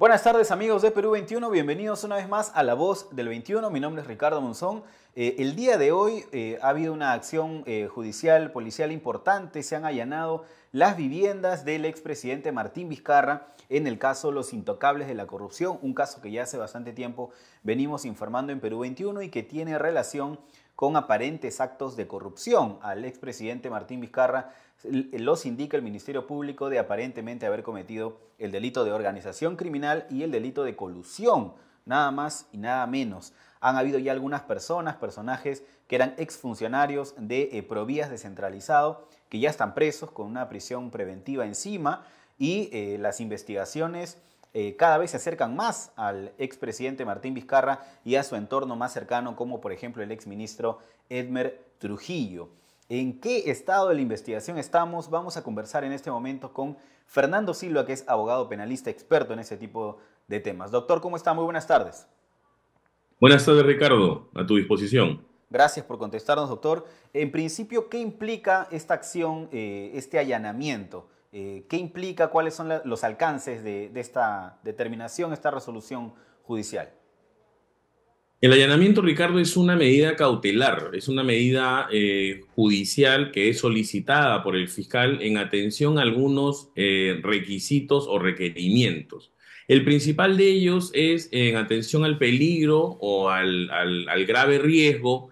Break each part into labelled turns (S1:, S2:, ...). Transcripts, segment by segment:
S1: Buenas tardes amigos de Perú 21, bienvenidos una vez más a La Voz del 21, mi nombre es Ricardo Monzón. Eh, el día de hoy eh, ha habido una acción eh, judicial, policial importante, se han allanado las viviendas del expresidente Martín Vizcarra en el caso Los Intocables de la Corrupción, un caso que ya hace bastante tiempo venimos informando en Perú 21 y que tiene relación con aparentes actos de corrupción. Al expresidente Martín Vizcarra los indica el Ministerio Público de aparentemente haber cometido el delito de organización criminal y el delito de colusión, nada más y nada menos. Han habido ya algunas personas, personajes que eran exfuncionarios de eh, Provías descentralizado, que ya están presos con una prisión preventiva encima y eh, las investigaciones eh, cada vez se acercan más al expresidente Martín Vizcarra y a su entorno más cercano, como por ejemplo el exministro Edmer Trujillo. ¿En qué estado de la investigación estamos? Vamos a conversar en este momento con Fernando Silva, que es abogado penalista experto en ese tipo de temas. Doctor, ¿cómo está? Muy buenas tardes.
S2: Buenas tardes, Ricardo. A tu disposición.
S1: Gracias por contestarnos, doctor. En principio, ¿qué implica esta acción, eh, este allanamiento eh, ¿Qué implica? ¿Cuáles son los alcances de, esta determinación, esta resolución judicial?
S2: El allanamiento, Ricardo, es una medida cautelar, es una medida eh, judicial que es solicitada por el fiscal en atención a algunos eh, requisitos o requerimientos. El principal de ellos es en atención al peligro o al grave riesgo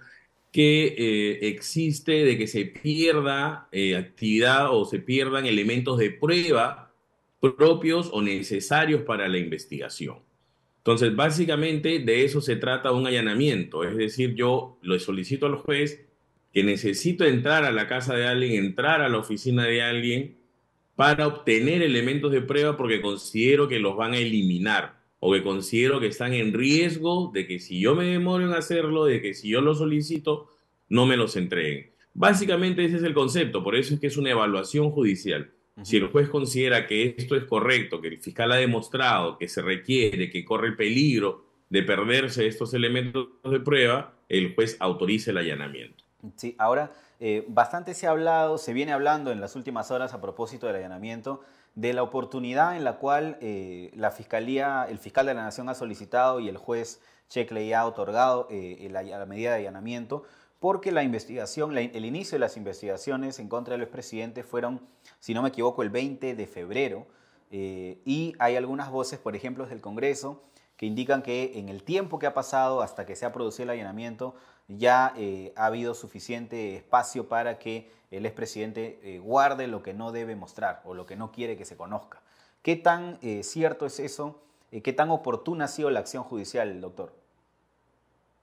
S2: que eh, existe de que se pierda eh, actividad o se pierdan elementos de prueba propios o necesarios para la investigación. Entonces, básicamente de eso se trata un allanamiento, es decir, yo le solicito al juez que necesito entrar a la casa de alguien, entrar a la oficina de alguien para obtener elementos de prueba porque considero que los van a eliminar o que considero que están en riesgo de que si yo me demoro en hacerlo, de que si yo lo solicito, no me los entreguen. Básicamente ese es el concepto, por eso es que es una evaluación judicial. Si el juez considera que esto es correcto, que el fiscal ha demostrado que se requiere, que corre el peligro de perderse estos elementos de prueba, el juez autoriza el allanamiento.
S1: Sí, ahora eh, bastante se ha hablado, se viene hablando en las últimas horas a propósito del allanamiento de la oportunidad en la cual eh, la Fiscalía, el fiscal de la Nación ha solicitado y el juez Checkley ha otorgado eh, la, medida de allanamiento, porque la investigación, el inicio de las investigaciones en contra los presidentes fueron, si no me equivoco, el 20 de febrero, eh, y hay algunas voces, por ejemplo, del Congreso, que indican que en el tiempo que ha pasado hasta que se ha producido el allanamiento, ya eh, ha habido suficiente espacio para que el expresidente eh, guarde lo que no debe mostrar o lo que no quiere que se conozca. ¿Qué tan eh, cierto es eso? ¿Qué tan oportuna ha sido la acción judicial, doctor?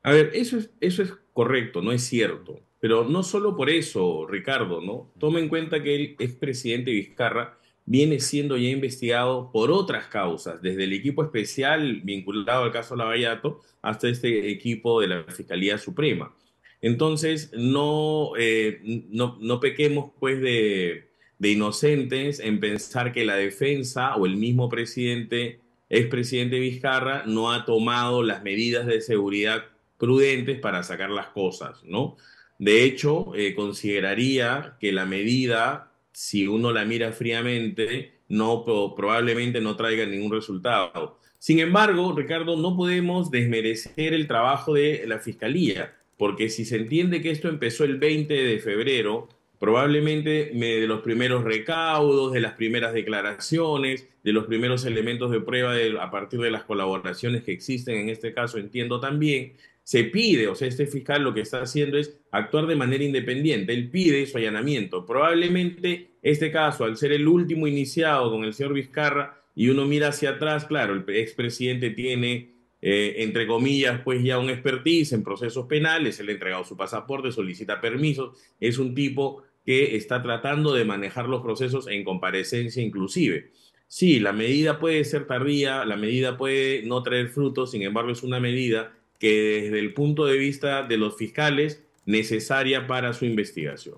S2: A ver, eso es, eso es correcto, no es cierto. Pero no solo por eso, Ricardo, ¿no? Tome en cuenta que el expresidente Vizcarra viene siendo ya investigado por otras causas, desde el equipo especial vinculado al caso Lavallato hasta este equipo de la Fiscalía Suprema. Entonces, no, eh, no, pequemos pues de, inocentes en pensar que la defensa o el mismo presidente, expresidente Vizcarra, no ha tomado las medidas de seguridad prudentes para sacar las cosas, ¿no? De hecho, eh, consideraría que la medida si uno la mira fríamente, no, probablemente no traiga ningún resultado. Sin embargo, Ricardo, no podemos desmerecer el trabajo de la Fiscalía, porque si se entiende que esto empezó el 20 de febrero, probablemente de los primeros recaudos, de las primeras declaraciones, de los primeros elementos de prueba a partir de las colaboraciones que existen en este caso, entiendo también, se pide, o sea, este fiscal lo que está haciendo es actuar de manera independiente, él pide su allanamiento. Probablemente este caso, al ser el último iniciado con el señor Vizcarra, y uno mira hacia atrás, claro, el expresidente tiene, eh, entre comillas, pues ya un expertise en procesos penales, él ha entregado su pasaporte, solicita permisos, es un tipo que está tratando de manejar los procesos en comparecencia inclusive. Sí, la medida puede ser tardía, la medida puede no traer frutos, sin embargo es una medida que desde el punto de vista de los fiscales necesaria para su investigación.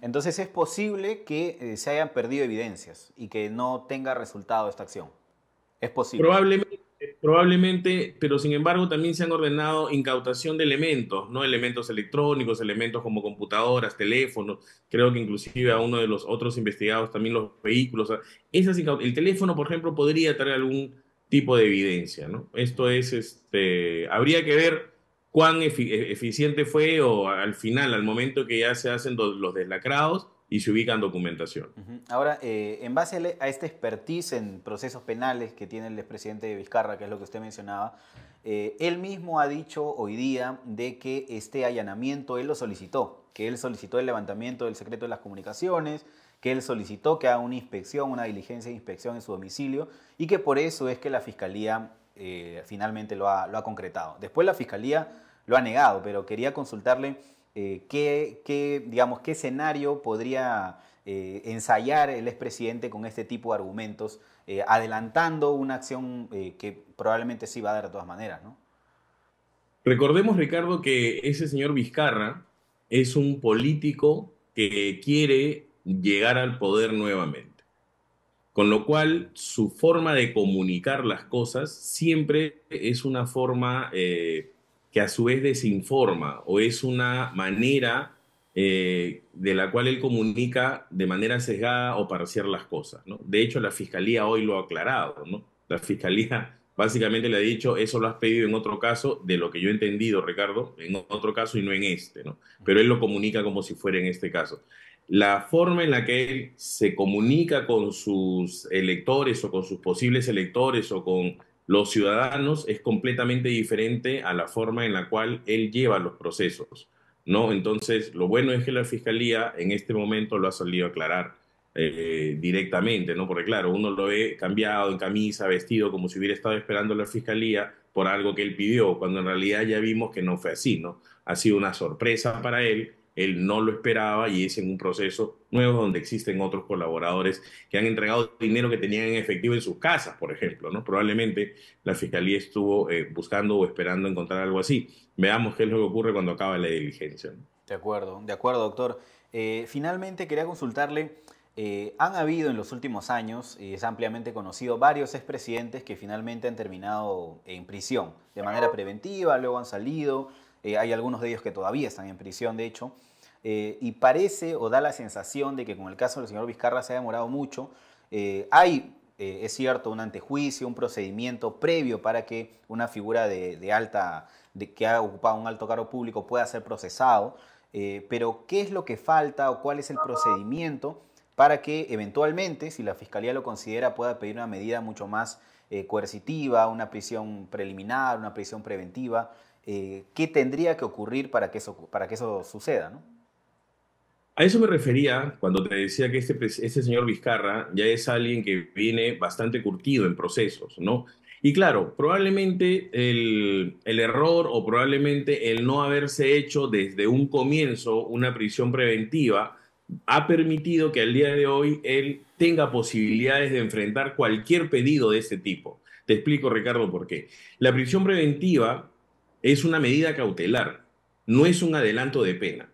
S1: Entonces es posible que eh, se hayan perdido evidencias y que no tenga resultado esta acción. Es posible. Probablemente, pero sin embargo también se han ordenado incautación de elementos,
S2: ¿no? Elementos electrónicos, elementos como computadoras, teléfonos, creo que inclusive a uno de los otros investigados también los vehículos. el teléfono, por ejemplo, podría traer algún tipo de evidencia, ¿no? Esto es, este, habría que ver cuán e-, eficiente fue o al final, al momento que ya se hacen los deslacrados y se ubican documentación.
S1: Ahora, eh, en base a este expertise en procesos penales que tiene el expresidente Vizcarra, que es lo que usted mencionaba, eh, él mismo ha dicho hoy día de que este allanamiento él lo solicitó, que él solicitó el levantamiento del secreto de las comunicaciones, que él solicitó que haga una inspección, una diligencia de inspección en su domicilio y que por eso es que la Fiscalía eh, finalmente lo ha, concretado. Después la Fiscalía lo ha negado, pero quería consultarle eh, qué, digamos, qué escenario podría eh, ensayar el expresidente con este tipo de argumentos, adelantando una acción que probablemente sí va a dar de todas maneras,
S2: Recordemos, Ricardo, que ese señor Vizcarra es un político que quiere llegar al poder nuevamente. Con lo cual, su forma de comunicar las cosas siempre es una forma eh, que a su vez desinforma o es una manera eh, de la cual él comunica de manera sesgada o parcial las cosas. ¿no? De hecho, la fiscalía hoy lo ha aclarado. La fiscalía básicamente le ha dicho, eso lo has pedido en otro caso, de lo que yo he entendido, Ricardo, en otro caso y no en este. Pero él lo comunica como si fuera en este caso la forma en la que él se comunica con sus electores o con sus posibles electores o con los ciudadanos es completamente diferente a la forma en la cual él lleva los procesos, ¿no? Entonces, lo bueno es que la Fiscalía en este momento lo ha salido a aclarar eh, directamente, ¿no? Porque claro, uno lo ve cambiado en camisa, vestido, como si hubiera estado esperando la Fiscalía por algo que él pidió, cuando en realidad ya vimos que no fue así, ¿no? Ha sido una sorpresa para él él no lo esperaba y es en un proceso nuevo donde existen otros colaboradores que han entregado dinero que tenían en efectivo en sus casas, por ejemplo, ¿no? Probablemente la fiscalía estuvo eh, buscando o esperando encontrar algo así. Veamos qué es lo que ocurre cuando acaba la diligencia.
S1: De acuerdo, de acuerdo, doctor. Eh, finalmente quería consultarle, eh, han habido en los últimos años, y es ampliamente conocido, varios expresidentes que finalmente han terminado en prisión, de manera preventiva, luego han salido, eh, hay algunos de ellos que todavía están en prisión, de hecho, eh, y parece o da la sensación de que con el caso del señor Vizcarra se ha demorado mucho. Eh, hay, es cierto, un antejuicio, un procedimiento previo para que una figura de, alta, que ha ocupado un alto cargo público pueda ser procesado, pero ¿qué es lo que falta o cuál es el procedimiento para que eventualmente, si la Fiscalía lo considera, pueda pedir una medida mucho más coercitiva, una prisión preliminar, una prisión preventiva? Eh, ¿qué tendría que ocurrir para que eso, para que eso suceda? ¿no?
S2: A eso me refería cuando te decía que este, este señor Vizcarra ya es alguien que viene bastante curtido en procesos, ¿no? Y claro, probablemente el, el, error o probablemente el no haberse hecho desde un comienzo una prisión preventiva ha permitido que al día de hoy él tenga posibilidades de enfrentar cualquier pedido de este tipo. Te explico, Ricardo, por qué. La prisión preventiva es una medida cautelar, no es un adelanto de pena.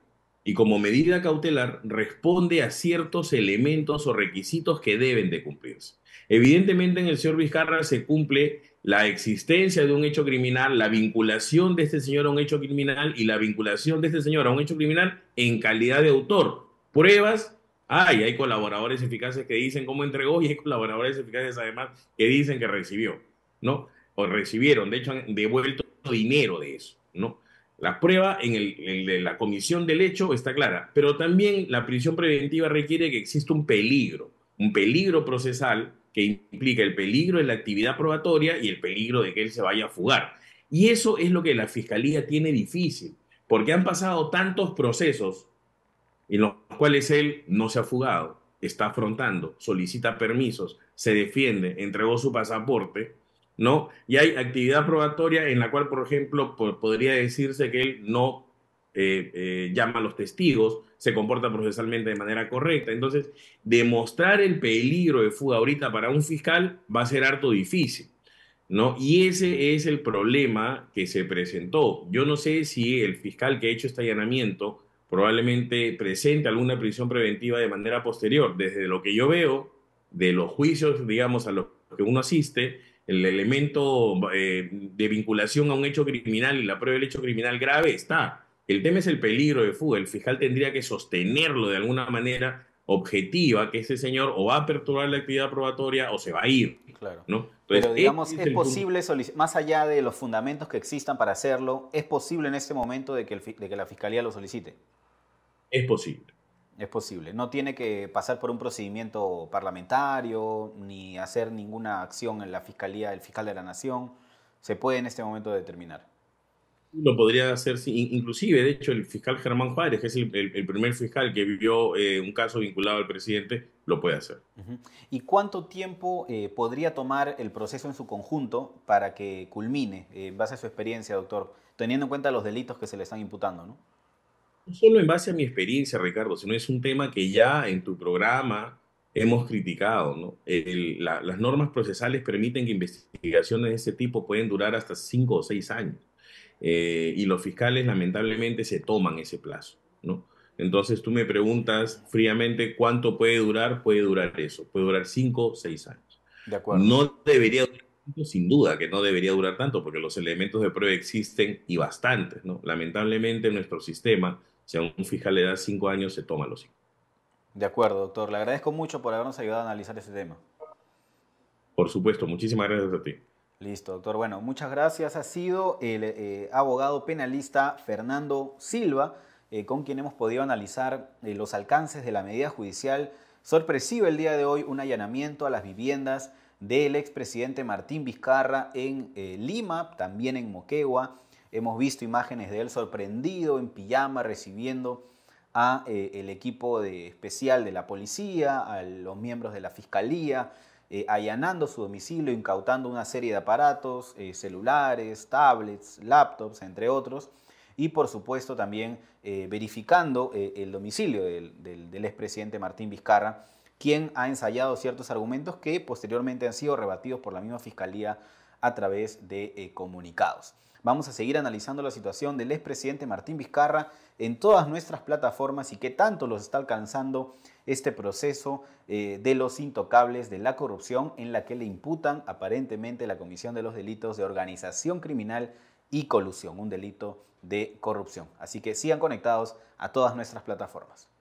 S2: Y como medida cautelar responde a ciertos elementos o requisitos que deben de cumplirse. Evidentemente en el señor Vizcarra se cumple la existencia de un hecho criminal, la vinculación de este señor a un hecho criminal y la vinculación de este señor a un hecho criminal en calidad de autor. Pruebas, hay, hay colaboradores eficaces que dicen cómo entregó y hay colaboradores eficaces además que dicen que recibió, ¿no? O recibieron, de hecho han devuelto dinero de eso, ¿no? La prueba en, la comisión del hecho está clara, pero también la prisión preventiva requiere que exista un peligro, un peligro procesal que implica el peligro de la actividad probatoria y el peligro de que él se vaya a fugar. Y eso es lo que la fiscalía tiene difícil, porque han pasado tantos procesos en los cuales él no se ha fugado, está afrontando, solicita permisos, se defiende, entregó su pasaporte ¿no? Y hay actividad probatoria en la cual, por ejemplo, podría decirse que él no eh, eh, llama a los testigos, se comporta procesalmente de manera correcta. Entonces, demostrar el peligro de fuga ahorita para un fiscal va a ser harto difícil. ¿No? Y ese es el problema que se presentó. Yo no sé si el fiscal que ha hecho este allanamiento probablemente presente alguna prisión preventiva de manera posterior. Desde lo que yo veo, de los juicios, digamos, a los que uno asiste, el elemento eh, de vinculación a un hecho criminal y la prueba del hecho criminal grave está. El tema es el peligro de fuga. El fiscal tendría que sostenerlo de alguna manera objetiva que ese señor o va a perturbar la actividad probatoria o se va a ir. Claro. ¿no? Pero digamos, es, posible,
S1: más allá de los fundamentos que existan para hacerlo, ¿es posible en este momento de que, de que la Fiscalía lo solicite? Es posible. Es posible. No tiene que pasar por un procedimiento parlamentario ni hacer ninguna acción en la Fiscalía, el fiscal de la Nación. Se puede en este momento determinar.
S2: Lo podría hacer, sí. inclusive, de hecho, el fiscal Germán Juárez, que es el, primer fiscal que vivió eh, un caso vinculado al presidente, lo puede
S1: hacer. ¿Y cuánto tiempo eh, podría tomar el proceso en su conjunto para que culmine, en base a su experiencia, doctor, teniendo en cuenta los delitos que se le están imputando? ¿no?
S2: no solo en base a mi experiencia, Ricardo, sino es un tema que ya en tu programa hemos criticado. ¿no? las normas procesales permiten que investigaciones de este tipo pueden durar hasta cinco o seis años. Eh, y los fiscales lamentablemente se toman ese plazo. ¿no? Entonces tú me preguntas fríamente cuánto puede durar, puede durar eso, puede durar cinco o seis años.
S1: De acuerdo. No
S2: debería sin duda que no debería durar tanto, porque los elementos de prueba existen y bastantes. ¿no? Lamentablemente nuestro sistema si a un fiscal le da cinco años, se toma los cinco. De acuerdo, doctor. Le
S1: agradezco mucho por habernos ayudado a analizar este tema.
S2: Por supuesto, muchísimas gracias a ti.
S1: Listo, doctor. Bueno, muchas gracias. Ha sido el eh, abogado penalista Fernando Silva, eh, con quien hemos podido analizar eh, los alcances de la medida judicial sorpresiva el día de hoy, un allanamiento a las viviendas del expresidente Martín Vizcarra en Lima, también en Moquegua Hemos visto imágenes de él sorprendido en pijama recibiendo a eh, el equipo de, especial de la policía, a los miembros de la fiscalía, eh, allanando su domicilio, incautando una serie de aparatos, eh, celulares, tablets, laptops, entre otros, y por supuesto también verificando el domicilio del, del expresidente Martín Vizcarra, quien ha ensayado ciertos argumentos que posteriormente han sido rebatidos por la misma fiscalía a través de comunicados. Vamos a seguir analizando la situación del expresidente Martín Vizcarra en todas nuestras plataformas y qué tanto los está alcanzando este proceso eh, de los intocables de la corrupción en la que le imputan aparentemente la comisión de los delitos de organización criminal y colusión, un delito de corrupción. Así que sigan conectados a todas nuestras plataformas.